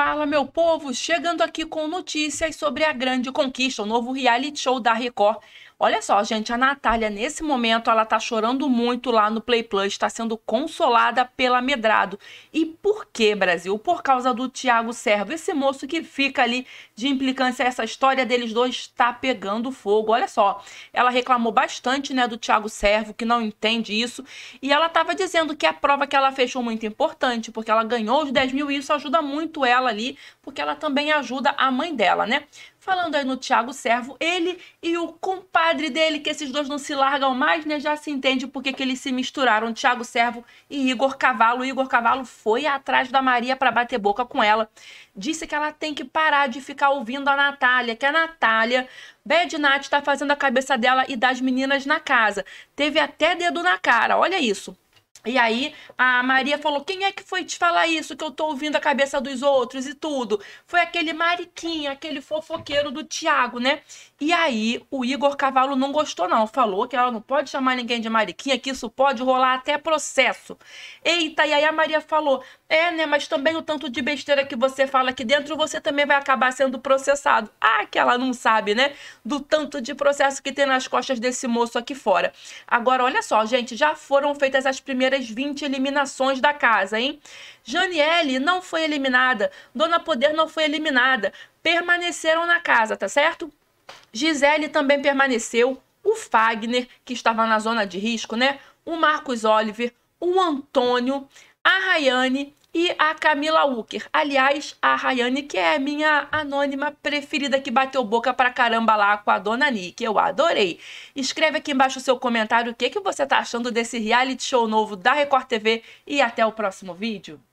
Fala, meu povo! Chegando aqui com notícias sobre a grande conquista, o novo reality show da Record, Olha só, gente, a Natália, nesse momento, ela tá chorando muito lá no Play Plus, está sendo consolada pela Medrado. E por que, Brasil? Por causa do Tiago Servo, esse moço que fica ali de implicância. Essa história deles dois está pegando fogo. Olha só, ela reclamou bastante, né, do Tiago Servo, que não entende isso. E ela tava dizendo que a prova que ela fechou muito importante, porque ela ganhou os 10 mil e isso ajuda muito ela ali, porque ela também ajuda a mãe dela, né? Falando aí no Tiago Servo, ele e o compadre dele, que esses dois não se largam mais, né? Já se entende por que eles se misturaram, Tiago Servo e Igor Cavalo. Igor Cavalo foi atrás da Maria para bater boca com ela. Disse que ela tem que parar de ficar ouvindo a Natália, que a Natália, Bad Nat, tá fazendo a cabeça dela e das meninas na casa. Teve até dedo na cara, olha isso. E aí a Maria falou: quem é que foi te falar isso? Que eu tô ouvindo a cabeça dos outros e tudo. Foi aquele Mariquinha, aquele fofoqueiro do Tiago, né? E aí o Igor Cavalo não gostou, não. Falou que ela não pode chamar ninguém de Mariquinha, que isso pode rolar até processo. Eita, e aí a Maria falou: é, né? Mas também o tanto de besteira que você fala aqui dentro, você também vai acabar sendo processado. Ah, que ela não sabe, né? Do tanto de processo que tem nas costas desse moço aqui fora. Agora, olha só, gente, já foram feitas as primeiras primeiras 20 eliminações da casa, hein? Janiele não foi eliminada, Dona Poder não foi eliminada, permaneceram na casa, tá certo? Gisele também permaneceu, o Fagner, que estava na zona de risco, né? O Marcos Oliver, o Antônio, a Rayane e a Camila Ucker. Aliás, a Rayane, que é a minha anônima preferida que bateu boca pra caramba lá com a dona Nick. Eu adorei. Escreve aqui embaixo o seu comentário o que, que você tá achando desse reality show novo da Record TV e até o próximo vídeo.